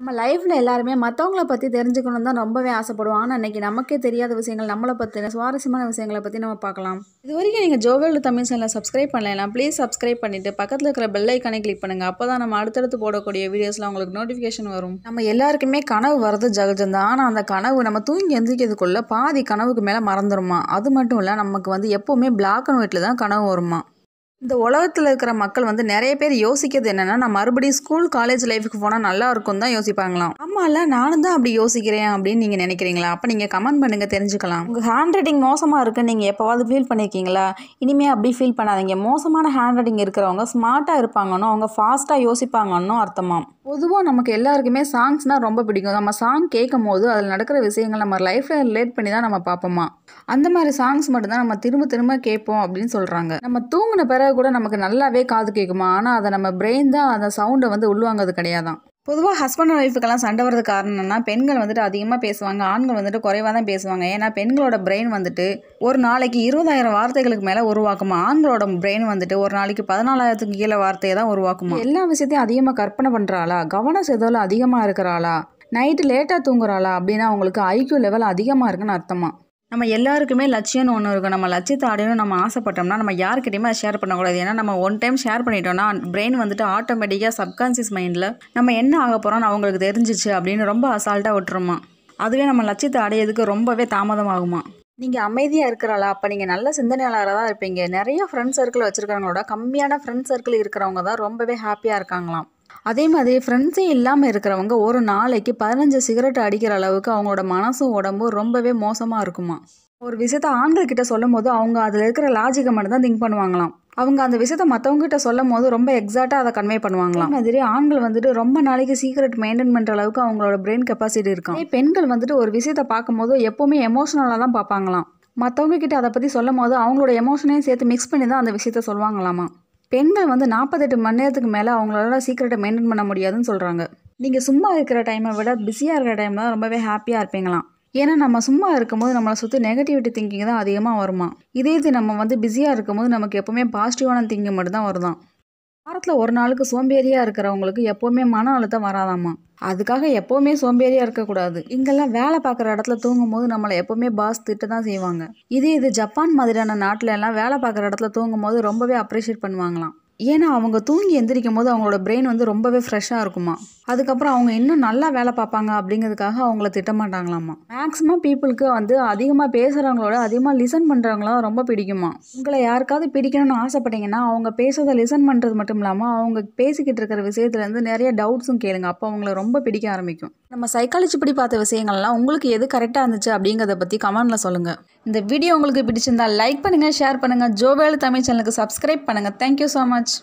நம்ம லைஃப்பில் எல்லாருமே மற்றவங்கள பற்றி தெரிஞ்சுக்கணும் தான் ரொம்பவே ஆசைப்படுவோம் ஆனால் இன்றைக்கி நமக்கே தெரியாத விஷயங்கள் நம்மளை பற்றின சுவாரஸ்யமான விஷயங்களை பற்றி நம்ம பார்க்கலாம் இது வரைக்கும் நீங்கள் ஜோவேல் தமிழ் சேனலை சப்ஸ்கிரைப் பண்ணலாம் ப்ளீஸ் சப்ஸ்கிரைப் பண்ணிவிட்டு பக்கத்தில் இருக்கிற பெல் ஐக்கானே கிளிக் பண்ணுங்கள் அப்போ தான் நம்ம அடுத்தடுத்து போடக்கூடிய வீடியோஸில் உங்களுக்கு நோட்டிஃபிகேஷன் வரும் நம்ம எல்லாருக்குமே கனவு வர்றது ஜகஜந்தான் தான் ஆனால் அந்த கனவு நம்ம தூங்கி எந்திரிக்கிறதுக்குள்ளே பாதி கனவுக்கு மேலே மறந்துடுமா அது மட்டும் இல்லை நமக்கு வந்து எப்போவுமே பிளாக் அண்ட் ஒயிட்டில் தான் கனவு வருமா இந்த உலகத்தில் இருக்கிற மக்கள் வந்து நிறைய பேர் யோசிக்கிறது என்னென்னா நான் மறுபடியும் ஸ்கூல் காலேஜ் லைஃபுக்கு போனால் நல்லா இருக்கும் தான் யோசிப்பாங்களாம் இல்லை நானும் தான் அப்படி யோசிக்கிறேன் அப்படின்னு நீங்கள் நினைக்கிறீங்களா அப்போ நீங்கள் கமெண்ட் பண்ணுங்கள் தெரிஞ்சுக்கலாம் உங்கள் ஹேண்ட் ரைட்டிங் மோசமாக இருக்குன்னு நீங்கள் எப்போவாவது ஃபீல் பண்ணியிருக்கீங்களா இனிமேல் அப்படி ஃபீல் பண்ணாதீங்க மோசமான ஹேண்ட் ரைட்டிங் இருக்கிறவங்க ஸ்மார்ட்டாக இருப்பாங்கன்னு அவங்க ஃபாஸ்ட்டாக யோசிப்பாங்கன்னு அர்த்தமாம் பொதுவாக நமக்கு எல்லாருக்குமே சாங்ஸ்னால் ரொம்ப பிடிக்கும் நம்ம சாங் கேட்கும் போது அதில் நடக்கிற விஷயங்கள் நம்ம லைஃப்பில் ரிலேட் பண்ணி தான் நம்ம பார்ப்போமா அந்த மாதிரி சாங்ஸ் மட்டும்தான் நம்ம திரும்ப திரும்ப கேட்போம் அப்படின்னு சொல்கிறாங்க நம்ம தூங்கின பிற குரல் கூட நமக்கு நல்லாவே காது கேட்குமா ஆனால் அதை நம்ம பிரெயின் தான் அந்த சவுண்டை வந்து உள்வாங்கிறது கிடையாதான் பொதுவாக ஹஸ்பண்ட் அண்ட் ஒய்ஃபுக்கெல்லாம் சண்டை வரது காரணம்னா பெண்கள் வந்துட்டு அதிகமாக பேசுவாங்க ஆண்கள் வந்துட்டு குறைவாக தான் பேசுவாங்க ஏன்னா பெண்களோட பிரெயின் வந்துட்டு ஒரு நாளைக்கு இருபதாயிரம் வார்த்தைகளுக்கு மேலே உருவாக்குமா ஆண்களோட பிரெயின் வந்துட்டு ஒரு நாளைக்கு பதினாலாயிரத்துக்கு கீழே வார்த்தையை தான் உருவாக்குமா எல்லா விஷயத்தையும் அதிகமாக கற்பனை பண்ணுறாளா கவனம் செதவில் அதிகமாக இருக்கிறாளா நைட்டு லேட்டாக தூங்குறாளா அப்படின்னா அவங்களுக்கு ஐக்கியூ லெவல் அதிகமாக இருக்குன்னு அர்த்தமாக நம்ம எல்லாருக்குமே லட்சியம்னு ஒன்று இருக்கும் நம்ம லட்சியத்தை அடையணும் நம்ம ஆசைப்பட்டோம்னா நம்ம யாருக்கிட்டையுமே அதை ஷேர் பண்ணக்கூடாது ஏன்னா நம்ம ஒன் டைம் ஷேர் பண்ணிட்டோம்னா பிரெயின் வந்துட்டு ஆட்டோமேட்டிக்காக சப்கான்சியஸ் மைண்டில் நம்ம என்ன ஆக போகிறோம்னு அவங்களுக்கு தெரிஞ்சிச்சு அப்படின்னு ரொம்ப அசால்ட்டாக விட்டுருமா அதுவே நம்ம லட்சியத்தை அடையிறதுக்கு ரொம்பவே தாமதமாகுமா நீங்கள் அமைதியாக இருக்கிறாளா அப்போ நீங்கள் நல்ல சிந்தனையாளராக தான் இருப்பீங்க நிறைய ஃப்ரெண்ட் சர்க்கிள் வச்சுருக்கிறவங்களோட கம்மியான ஃப்ரெண்ட் சர்க்கிள் இருக்கிறவங்க தான் ரொம்பவே ஹாப்பியாக இருக்காங்களாம் அதே மாதிரி ஃப்ரெண்ட்ஸே இல்லாமல் இருக்கிறவங்க ஒரு நாளைக்கு பதினஞ்சு சிகரெட் அடிக்கிற அளவுக்கு அவங்களோட மனசும் உடம்பும் ரொம்பவே மோசமாக இருக்குமா ஒரு விஷயத்த ஆண்கள்கிட்ட சொல்லும் போது அவங்க அதில் இருக்கிற லாஜிக்கை மட்டும்தான் திங்க் பண்ணுவாங்களாம் அவங்க அந்த விஷயத்த மற்றவங்ககிட்ட சொல்லும் போது ரொம்ப எக்ஸாக்டாக அதை கன்வே பண்ணுவாங்களாம் மாதிரி ஆண்கள் வந்துட்டு ரொம்ப நாளைக்கு சீக்கிரட் மெயின்டைன் பண்ணுற அளவுக்கு அவங்களோட பிரெயின் கெப்பாசிட்டி இருக்கும் பெண்கள் வந்துட்டு ஒரு விஷயத்த பார்க்கும்போது எப்போவுமே எமோஷனலாக தான் பார்ப்பாங்களாம் மற்றவங்க கிட்ட அதை பற்றி சொல்லும் போது அவங்களோட எமோஷனையும் சேர்த்து மிக்ஸ் பண்ணி தான் அந்த விஷயத்த சொல்லுவாங்களாமா பெண்கள் வந்து நாற்பத்தெட்டு மணி நேரத்துக்கு மேலே அவங்களால சீக்கிரட்டை மெயின்டைன் பண்ண முடியாதுன்னு சொல்கிறாங்க நீங்கள் சும்மா இருக்கிற டைமை விட பிஸியாக இருக்கிற டைம் தான் ரொம்பவே ஹாப்பியாக இருப்பீங்களாம் ஏன்னா நம்ம சும்மா இருக்கும்போது நம்மளை சுற்றி நெகட்டிவிட்டி திங்கிங் தான் அதிகமாக வருமா இதே இது நம்ம வந்து பிஸியாக இருக்கும்போது நமக்கு எப்போவுமே பாசிட்டிவான திங்கிங் மட்டும்தான் வருதான் வாரத்தில் ஒரு நாளுக்கு சோம்பேறியாக இருக்கிறவங்களுக்கு எப்போவுமே மன அழுத்தம் வராதாமா அதுக்காக எப்போவுமே சோம்பேறியாக இருக்கக்கூடாது இங்கெல்லாம் வேலை பார்க்குற இடத்துல தூங்கும் போது நம்மளை எப்போவுமே பாஸ் திட்டு தான் செய்வாங்க இதே இது ஜப்பான் மாதிரியான நாட்டில எல்லாம் வேலை பார்க்குற இடத்துல தூங்கும் போது ரொம்பவே அப்ரிஷியேட் பண்ணுவாங்களாம் ஏன்னா அவங்க தூங்கி எந்திரிக்கும் போது அவங்களோட பிரெயின் வந்து ரொம்பவே ஃப்ரெஷ்ஷாக இருக்குமா அதுக்கப்புறம் அவங்க இன்னும் நல்லா வேலை பார்ப்பாங்க அப்படிங்கிறதுக்காக அவங்கள திட்டமாட்டாங்களாமா மேக்ஸிமம் பீப்புளுக்கு வந்து அதிகமாக பேசுகிறவங்களோட அதிகமாக லிசன் பண்ணுறவங்களாம் ரொம்ப பிடிக்குமா உங்களை யாருக்காவது பிடிக்கணும்னு ஆசைப்பட்டீங்கன்னா அவங்க பேசுறதை லிசன் பண்ணுறது மட்டும் இல்லாமல் அவங்க பேசிக்கிட்டு இருக்கிற விஷயத்துலேருந்து நிறைய டவுட்ஸும் கேளுங்க அப்போ அவங்கள ரொம்ப பிடிக்க ஆரம்பிக்கும் நம்ம சைக்காலஜி படி பார்த்த விஷயங்கள்லாம் உங்களுக்கு எது கரெக்டாக இருந்துச்சு அப்படிங்கிறத பற்றி கமெண்டில் சொல்லுங்கள் இந்த வீடியோ உங்களுக்கு பிடிச்சிருந்தால் லைக் பண்ணுங்கள் ஷேர் பண்ணுங்கள் ஜோவேல் தமிழ் சேனலுக்கு சப்ஸ்கிரைப் பண்ணுங்கள் தேங்க்யூ ஸோ மச்